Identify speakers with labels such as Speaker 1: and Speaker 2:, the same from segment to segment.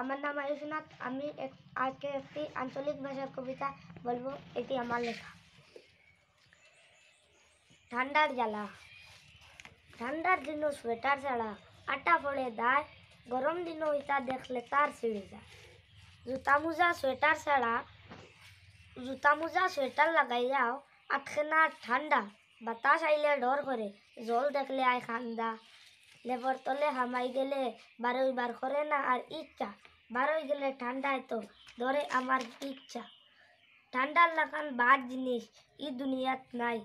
Speaker 1: আমার নাম আয়ুষনাথ আমি এক আজকে একটি আঞ্চলিক ভাষার কবিতা বলবো এটি আমার লেখা ঠান্ডার জ্বালা ঠান্ডার দিনও সোয়েটার ছাড়া আটা ফলে দায় গরম দিনও ইটা দেখলে তার ছিঁড়ে যায় জুতা মোজা সোয়েটার ছাড়া জুতা মোজা সোয়েটার লাগাই যাও আটখানা ঠান্ডা বাতাস আইলে ডর করে জল দেখলে আয় খান্দা লেবর তলে হামাই গেলে বারোই বার করে না আর ইচ্ছা বারোই গেলে ঠান্ডায় তো ধরে আমার ইচ্ছা ঠান্ডার লাগান বাদ জিনিস ই দুনিয়াত নাই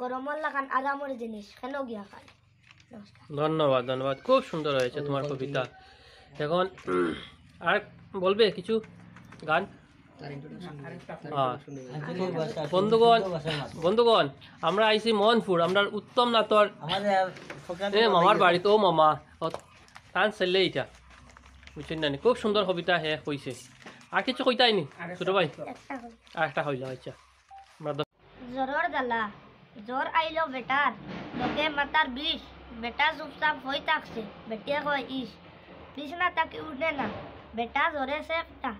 Speaker 1: গরমের লাগান আরামের জিনিস কেন গিয়া খায়
Speaker 2: ধন্যবাদ ধন্যবাদ খুব সুন্দর হয়েছে তোমার কবিতা এখন আর বলবে কিছু গান বন্ধুগণ বন্ধুগণ আমরা আইসি মোহনপুর আমরা উত্তম নাতর এ মামার বাড়িতে ও মামা টান চাইলে এটা বুঝছেন না খুব সুন্দর কবিতা হে কইছে আর কিছু কইতাই নি ছোট ভাই আর একটা হইল আচ্ছা
Speaker 1: জ্বরর জ্বালা জ্বর আইল বেটার লোকে মাতার বিষ বেটা চুপচাপ হয়ে থাকছে বেটিয়া কয় ইস কৃষ্ণা তাকে উঠে না বেটা জ্বরে সেফটা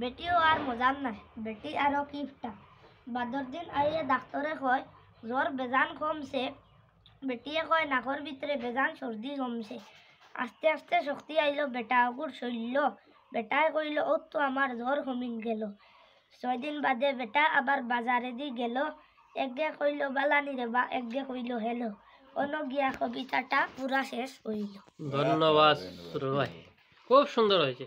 Speaker 1: বেটিও আর মজার নাই বেটি আরও কিফটা বাদর দিন আইয়ে ডাক্তরে কয় জ্বর বেজান কমছে বেটিয়ে কয় নাকর ভিতরে বেজান সর্দি জমছে আস্তে আস্তে শক্তি আইল বেটা অগুর শৈল্য বেটায় কইল ও তো আমার জ্বর কমিন গেল ছয় দিন বাদে বেটা আবার বাজারে দি গেল একগে কইল বালানি রে বা একগে কইল হেলো অন্য গিয়া কবিতাটা পুরা শেষ হইল ধন্যবাদ খুব সুন্দর হয়েছে